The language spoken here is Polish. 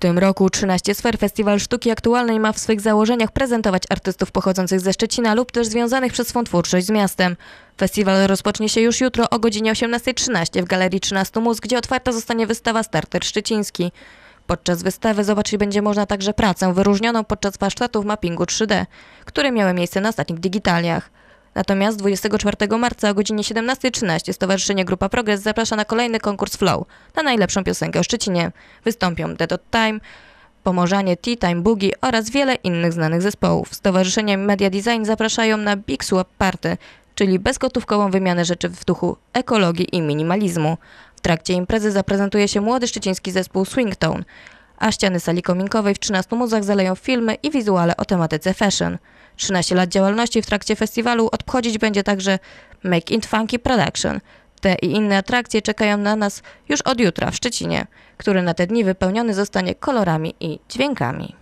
tym roku 13 Sfer Festiwal Sztuki Aktualnej ma w swych założeniach prezentować artystów pochodzących ze Szczecina lub też związanych przez swą twórczość z miastem. Festiwal rozpocznie się już jutro o godzinie 18.13 w Galerii 13 Mus, gdzie otwarta zostanie wystawa Starter Szczeciński. Podczas wystawy zobaczyć będzie można także pracę wyróżnioną podczas warsztatów mappingu 3D, które miały miejsce na ostatnich digitaliach. Natomiast 24 marca o godzinie 17.13 Stowarzyszenie Grupa Progres zaprasza na kolejny konkurs Flow na najlepszą piosenkę o Szczecinie. Wystąpią The Dot Time, Pomorzanie, Tea Time, Boogie oraz wiele innych znanych zespołów. Stowarzyszenie Media Design zapraszają na Big Swap Party, czyli bezgotówkową wymianę rzeczy w duchu ekologii i minimalizmu. W trakcie imprezy zaprezentuje się młody szczeciński zespół Swingtone – a ściany sali kominkowej w 13 muzach zaleją filmy i wizuale o tematyce fashion. 13 lat działalności w trakcie festiwalu odchodzić będzie także Make It Funky Production. Te i inne atrakcje czekają na nas już od jutra w Szczecinie, który na te dni wypełniony zostanie kolorami i dźwiękami.